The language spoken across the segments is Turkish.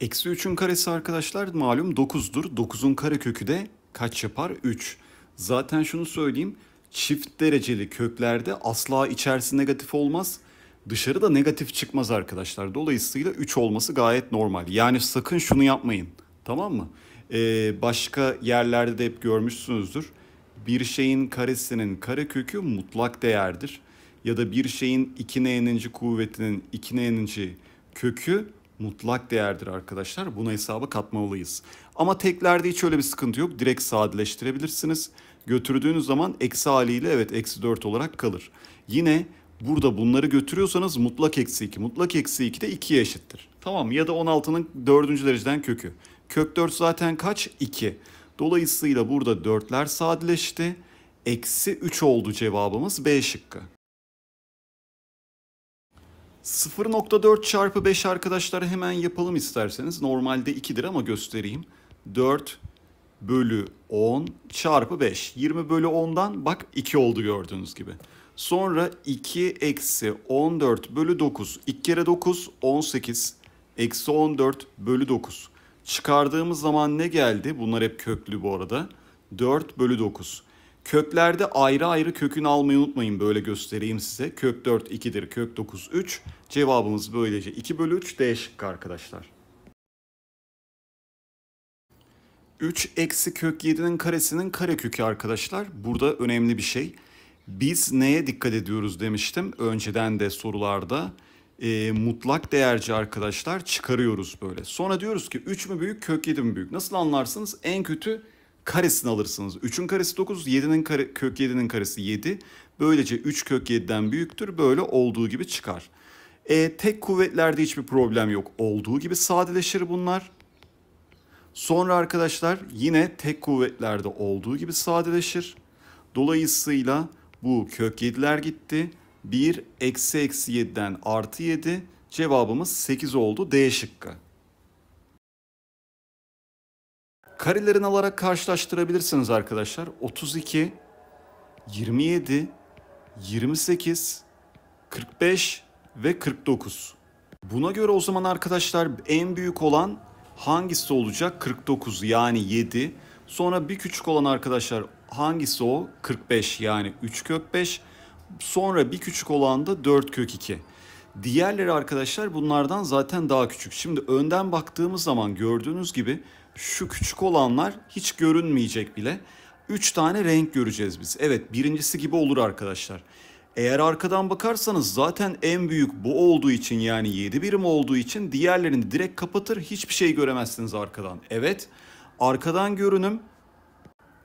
Eksi 3'ün karesi arkadaşlar malum 9'dur. 9'un karekökü de kaç yapar? 3. Zaten şunu söyleyeyim. Çift dereceli köklerde asla içerisi negatif olmaz. Dışarı da negatif çıkmaz arkadaşlar. Dolayısıyla 3 olması gayet normal. Yani sakın şunu yapmayın. Tamam mı? Ee, başka yerlerde de hep görmüşsünüzdür. Bir şeyin karesinin karekökü mutlak değerdir. Ya da bir şeyin 2n'ninci kuvvetinin 2n'ninci kökü mutlak değerdir arkadaşlar. buna hesaba katmalıyız. Ama teklerde hiç öyle bir sıkıntı yok. Direkt sadeleştirebilirsiniz. Götürdüğünüz zaman eksi haliyle evet eksi 4 olarak kalır. Yine burada bunları götürüyorsanız mutlak eksi 2. Mutlak eksi 2 de 2'ye eşittir. Tamam ya da 16'nın 4. dereceden kökü. Kök 4 zaten kaç? 2. Dolayısıyla burada 4'ler sadeleşti. Eksi 3 oldu cevabımız B şıkkı. 0.4 çarpı 5 arkadaşlar hemen yapalım isterseniz. Normalde 2'dir ama göstereyim. 4 bölü 10 çarpı 5. 20 bölü 10'dan bak 2 oldu gördüğünüz gibi. Sonra 2 eksi 14 bölü 9. 2 kere 9 18. Eksi 14 bölü 9. Çıkardığımız zaman ne geldi? Bunlar hep köklü bu arada. 4 bölü 9. Köklerde ayrı ayrı kökün almayı unutmayın. Böyle göstereyim size. Kök 4 2'dir. Kök 9 3. Cevabımız böylece 2 bölü 3 D şıkkı arkadaşlar. 3 eksi kök 7'nin karesinin kare kökü arkadaşlar. Burada önemli bir şey. Biz neye dikkat ediyoruz demiştim. Önceden de sorularda e, mutlak değerci arkadaşlar çıkarıyoruz böyle. Sonra diyoruz ki 3 mü büyük kök 7 mi büyük? Nasıl anlarsınız? En kötü karesini alırsınız. 3'ün karesi 9, 7'nin kare, kök 7'nin karesi 7. Böylece 3 kök 7'den büyüktür. Böyle olduğu gibi çıkar. E, tek kuvvetlerde hiçbir problem yok. Olduğu gibi sadeleşir bunlar. Sonra arkadaşlar yine tek kuvvetlerde olduğu gibi sadeleşir. Dolayısıyla bu kök 7'ler gitti. 1 eksi eksi 7'den artı 7 cevabımız 8 oldu D şıkkı. Karelerin alarak karşılaştırabilirsiniz arkadaşlar. 32, 27, 28, 45 ve 49. Buna göre o zaman arkadaşlar en büyük olan hangisi olacak? 49 yani 7. Sonra bir küçük olan arkadaşlar hangisi o? 45 yani 3 kök 5. Sonra bir küçük olan da 4 kök 2. Diğerleri arkadaşlar bunlardan zaten daha küçük. Şimdi önden baktığımız zaman gördüğünüz gibi şu küçük olanlar hiç görünmeyecek bile. Üç tane renk göreceğiz biz. Evet birincisi gibi olur arkadaşlar. Eğer arkadan bakarsanız zaten en büyük bu olduğu için yani 7 birim olduğu için diğerlerini direkt kapatır hiçbir şey göremezsiniz arkadan. Evet arkadan görünüm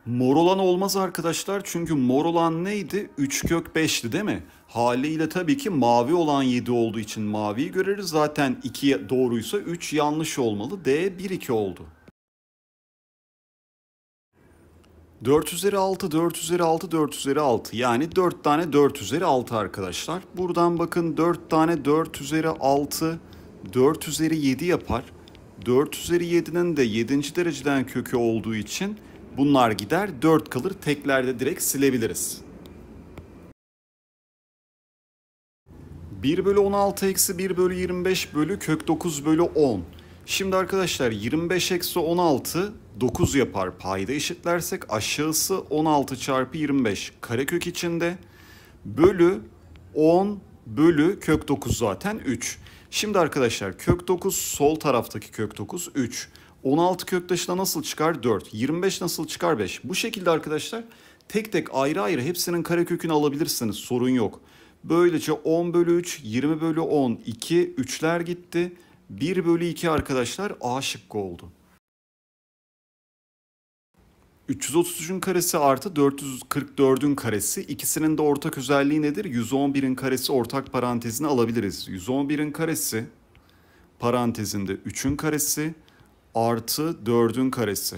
mor olan olmaz arkadaşlar çünkü mor olan neydi? 3 kök 5'ti değil mi? Haliyle tabii ki mavi olan 7 olduğu için maviyi görürüz. Zaten 2 doğruysa 3 yanlış olmalı. D 1 2 oldu. 4 üzeri 6, 4 üzeri 6, 4 üzeri 6. Yani 4 tane 4 üzeri 6 arkadaşlar. Buradan bakın 4 tane 4 üzeri 6, 4 üzeri 7 yapar. 4 üzeri 7'nin de 7. dereceden kökü olduğu için bunlar gider. 4 kalır. Teklerde direkt silebiliriz. 1 bölü 16 eksi 1 bölü 25 bölü kök 9 bölü 10. Şimdi arkadaşlar 25 eksi 16 9 yapar payda eşitlersek aşağısı 16 çarpı 25 karekök içinde bölü 10 bölü kök 9 zaten 3. Şimdi arkadaşlar kök 9 sol taraftaki kök 9 3. 16 köktaşına nasıl çıkar 4. 25 nasıl çıkar 5. Bu şekilde arkadaşlar tek tek ayrı ayrı hepsinin karekökünü alabilirsiniz sorun yok. Böylece 10 bölü 3, 20 bölü 10, 2, 3'ler gitti. 1 bölü 2 arkadaşlar A şıkkı oldu. 333'ün karesi artı 444'ün karesi. İkisinin de ortak özelliği nedir? 111'in karesi ortak parantezine alabiliriz. 111'in karesi parantezinde 3'ün karesi artı 4'ün karesi.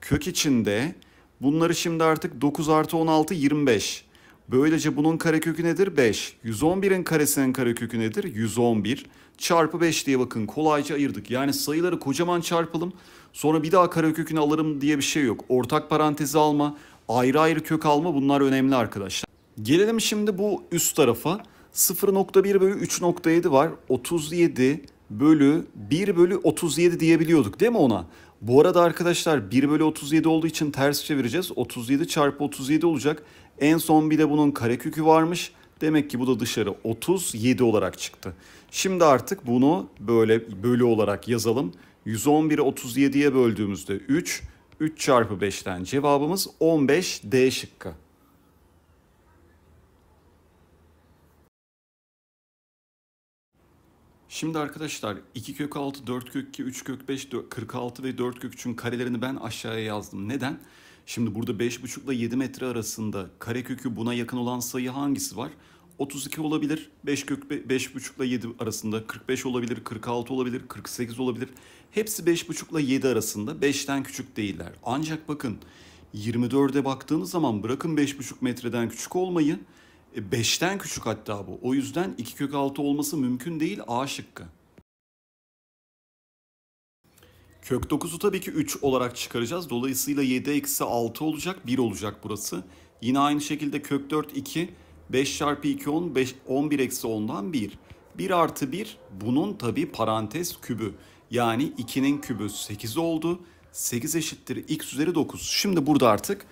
Kök içinde bunları şimdi artık 9 artı 16 25. Böylece bunun karekökü nedir? 5. 111'in karesinin karekökü nedir? 111 çarpı 5 diye bakın kolayca ayırdık. Yani sayıları kocaman çarpalım. Sonra bir daha karekökünü alırım diye bir şey yok. Ortak parantezi alma, ayrı ayrı kök alma bunlar önemli arkadaşlar. Gelelim şimdi bu üst tarafa. 0.1 bölü 3.7 var. 37 bölü 1 bölü 37 diyebiliyorduk değil mi ona? Bu arada arkadaşlar 1 bölü 37 olduğu için ters çevireceğiz. 37 çarpı 37 olacak. En son bir de bunun karekökü varmış. Demek ki bu da dışarı 37 olarak çıktı. Şimdi artık bunu böyle bölü olarak yazalım. 111'i 37'ye böldüğümüzde 3, 3 çarpı 5'ten cevabımız 15 D şıkkı. Şimdi arkadaşlar 2 kök 6, 4 kök 2, 3 kök 5, 46 ve 4 kök 3'ün karelerini ben aşağıya yazdım. Neden? Şimdi burada 5,5 ile 7 metre arasında karekökü buna yakın olan sayı hangisi var? 32 olabilir. 5 kök 5,5 ile 7 arasında. 45 olabilir, 46 olabilir, 48 olabilir. Hepsi 5,5 ile 7 arasında. 5'ten küçük değiller. Ancak bakın 24'e baktığınız zaman bırakın 5,5 metreden küçük olmayı. 5'ten e, küçük hatta bu. O yüzden 2 kök 6 olması mümkün değil A şıkkı. Kök 9'u tabii ki 3 olarak çıkaracağız. Dolayısıyla 7 eksi 6 olacak. 1 olacak burası. Yine aynı şekilde kök 4 2 5 çarpı 2 10, 5, 11 eksi 10'dan 1. 1 artı 1 bunun tabi parantez kübü. Yani 2'nin kübü 8 oldu. 8 eşittir x üzeri 9. Şimdi burada artık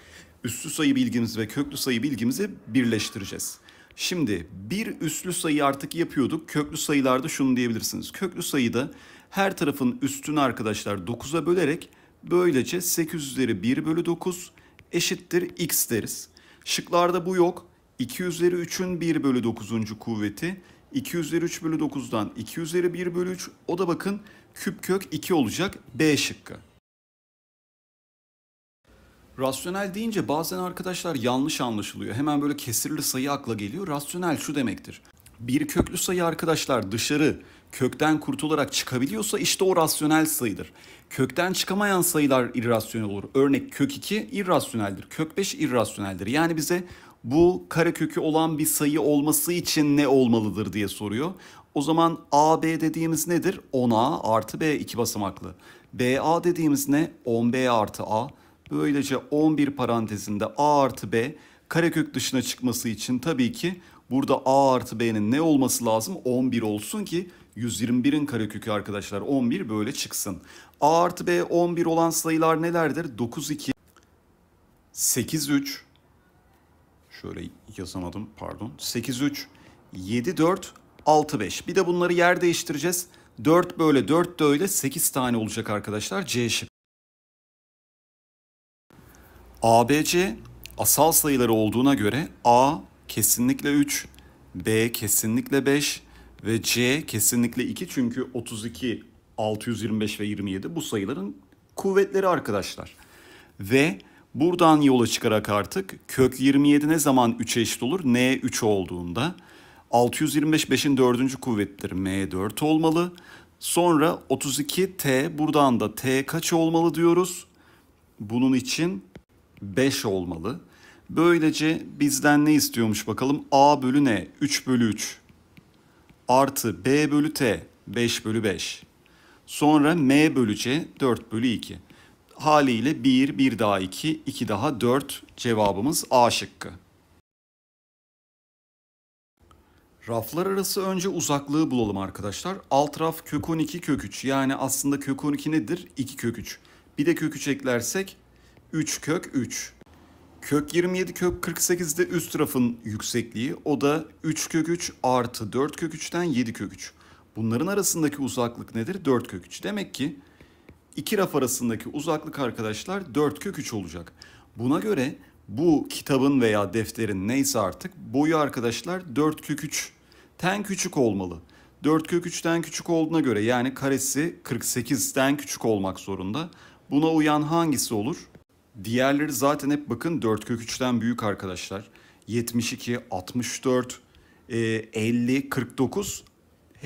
üslü sayı bilgimizi ve köklü sayı bilgimizi birleştireceğiz. Şimdi bir üslü sayı artık yapıyorduk. Köklü sayılarda şunu diyebilirsiniz. Köklü sayıda her tarafın üstünü arkadaşlar 9'a bölerek böylece 8 üzeri 1 bölü 9 eşittir x deriz. Şıklarda bu yok. 2 üzeri 3'ün 1 bölü 9. kuvveti 2 üzeri 3 bölü 9'dan 2 üzeri 1 bölü 3 o da bakın küp kök 2 olacak B şıkkı. Rasyonel deyince bazen arkadaşlar yanlış anlaşılıyor. Hemen böyle kesirli sayı akla geliyor. Rasyonel şu demektir. Bir köklü sayı arkadaşlar dışarı kökten kurtularak çıkabiliyorsa işte o rasyonel sayıdır. Kökten çıkamayan sayılar irrasyonel olur. Örnek kök 2 irrasyoneldir. Kök 5 irrasyoneldir. Yani bize bu karekökü olan bir sayı olması için ne olmalıdır diye soruyor. O zaman AB dediğimiz nedir? 10A artı B iki basamaklı. BA dediğimiz ne? 10B artı A. Böylece 11 parantezinde A artı B karekök dışına çıkması için tabii ki burada A artı B'nin ne olması lazım? 11 olsun ki 121'in karekökü arkadaşlar 11 böyle çıksın. A artı B 11 olan sayılar nelerdir? 9, 2, 8, 3, Şöyle yazamadım pardon. 8-3, 7-4, 6-5. Bir de bunları yer değiştireceğiz. 4 böyle 4 de öyle 8 tane olacak arkadaşlar C şık. ABC asal sayıları olduğuna göre A kesinlikle 3, B kesinlikle 5 ve C kesinlikle 2 çünkü 32, 625 ve 27 bu sayıların kuvvetleri arkadaşlar. Ve Buradan yola çıkarak artık kök 27 ne zaman 3'e eşit olur? n 3 olduğunda 625 5'in 4. kuvvettir m 4 olmalı. Sonra 32 t buradan da t kaç olmalı diyoruz? Bunun için 5 olmalı. Böylece bizden ne istiyormuş bakalım? a bölü n 3 bölü 3 artı b bölü t 5 bölü 5. Sonra m bölü c 4 bölü 2 haliyle 1, 1 daha 2, 2 daha 4 cevabımız A şıkkı. Raflar arası önce uzaklığı bulalım arkadaşlar. Alt raf kök 12 kök 3 yani aslında kök 12 nedir? 2 kök 3. Bir de kök 3 eklersek 3 kök 3. Kök 27 kök 48 de üst rafın yüksekliği. O da 3 kök 3 artı 4 kök 3'ten 7 kök 3. Bunların arasındaki uzaklık nedir? 4 kök 3. Demek ki iki raf arasındaki uzaklık arkadaşlar 4 kök 3 olacak. Buna göre bu kitabın veya defterin neyse artık boyu arkadaşlar 4 kök 3'ten küçük olmalı. 4 kök 3'ten küçük olduğuna göre yani karesi 48'ten küçük olmak zorunda. Buna uyan hangisi olur? Diğerleri zaten hep bakın 4 kök 3'ten büyük arkadaşlar. 72, 64, 50, 49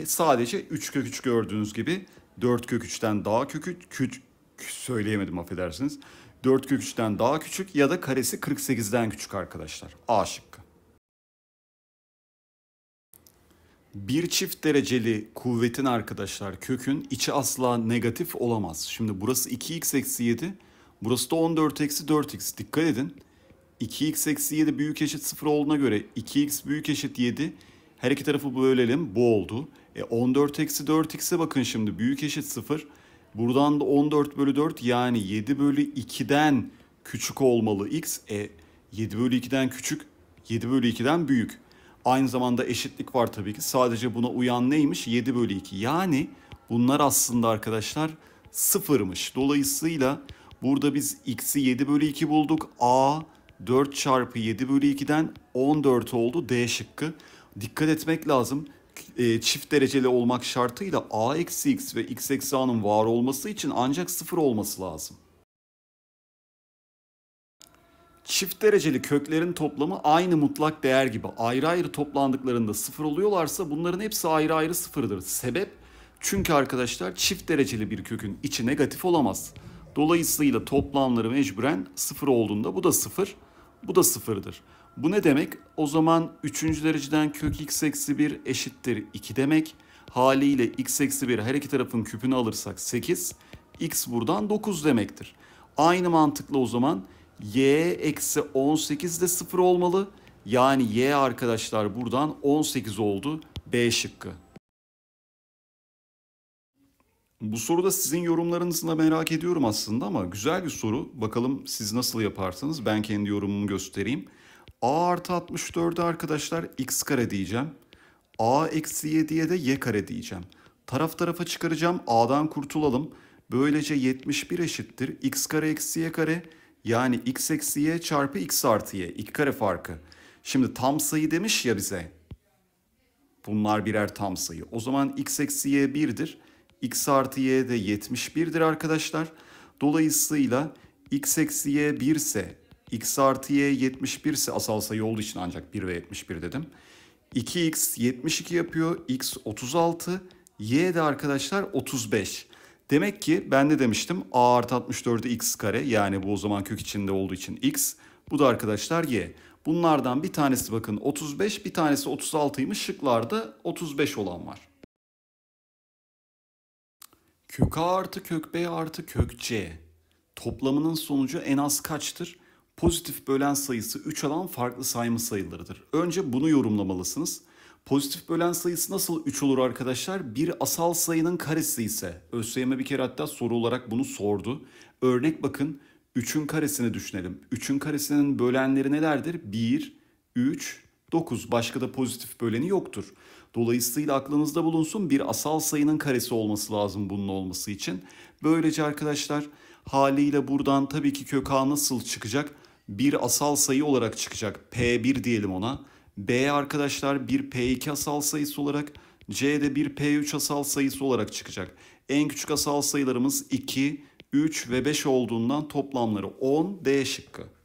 sadece 3 kök 3 gördüğünüz gibi 4 kök 3'ten daha küçük, küç, söyleyemedim affedersiniz. 4 kök 3'ten daha küçük ya da karesi 48'den küçük arkadaşlar. A şıkkı. Bir çift dereceli kuvvetin arkadaşlar kökün içi asla negatif olamaz. Şimdi burası 2x eksi 7. Burası da 14 eksi 4x. Dikkat edin. 2x eksi 7 büyük eşit 0 olduğuna göre 2x büyük eşit 7. Her iki tarafı bölelim. Bu oldu. E 14 eksi 4 x'e bakın şimdi büyük eşit 0. Buradan da 14 bölü 4 yani 7 bölü 2'den küçük olmalı x. E 7 bölü 2'den küçük 7 bölü 2'den büyük. Aynı zamanda eşitlik var tabii ki. Sadece buna uyan neymiş? 7 bölü 2. Yani bunlar aslında arkadaşlar sıfırmış. Dolayısıyla burada biz x'i 7 bölü 2 bulduk. A 4 çarpı 7 bölü 2'den 14 oldu D şıkkı. Dikkat etmek lazım e, çift dereceli olmak şartıyla a eksi x ve x eksi a'nın var olması için ancak sıfır olması lazım. Çift dereceli köklerin toplamı aynı mutlak değer gibi ayrı ayrı toplandıklarında sıfır oluyorlarsa bunların hepsi ayrı ayrı sıfırdır. Sebep çünkü arkadaşlar çift dereceli bir kökün içi negatif olamaz. Dolayısıyla toplamları mecburen sıfır olduğunda bu da sıfır, bu da sıfırdır. Bu ne demek? O zaman üçüncü dereceden kök x eksi 1 eşittir 2 demek. Haliyle x eksi 1 her iki tarafın küpünü alırsak 8, x buradan 9 demektir. Aynı mantıkla o zaman y eksi 18 de 0 olmalı. Yani y arkadaşlar buradan 18 oldu. B şıkkı. Bu soruda sizin yorumlarınızı da merak ediyorum aslında ama güzel bir soru. Bakalım siz nasıl yaparsınız? Ben kendi yorumumu göstereyim. A artı 64'e arkadaşlar x kare diyeceğim. A eksi 7'ye de y kare diyeceğim. Taraf tarafa çıkaracağım. A'dan kurtulalım. Böylece 71 eşittir. x kare eksi y kare yani x eksi y çarpı x artı y. İki kare farkı. Şimdi tam sayı demiş ya bize. Bunlar birer tam sayı. O zaman x eksi y 1'dir. x artı y de 71'dir arkadaşlar. Dolayısıyla x eksi y 1 ise x artı y 71 ise asal sayı olduğu için ancak 1 ve 71 dedim. 2x 72 yapıyor. x 36. y de arkadaşlar 35. Demek ki ben de demiştim a artı 64'ü x kare yani bu o zaman kök içinde olduğu için x. Bu da arkadaşlar y. Bunlardan bir tanesi bakın 35 bir tanesi 36'ymış şıklarda 35 olan var. Kök a artı kök b artı kök c toplamının sonucu en az kaçtır? pozitif bölen sayısı 3 alan farklı sayma sayılarıdır. Önce bunu yorumlamalısınız. Pozitif bölen sayısı nasıl 3 olur arkadaşlar? Bir asal sayının karesi ise. ÖSYM e bir kere hatta soru olarak bunu sordu. Örnek bakın 3'ün karesini düşünelim. 3'ün karesinin bölenleri nelerdir? 1, 3, 9. Başka da pozitif böleni yoktur. Dolayısıyla aklınızda bulunsun bir asal sayının karesi olması lazım bunun olması için. Böylece arkadaşlar haliyle buradan tabii ki kök A nasıl çıkacak? bir asal sayı olarak çıkacak. P1 diyelim ona. B arkadaşlar bir P2 asal sayısı olarak, C de bir P3 asal sayısı olarak çıkacak. En küçük asal sayılarımız 2, 3 ve 5 olduğundan toplamları 10 D şıkkı.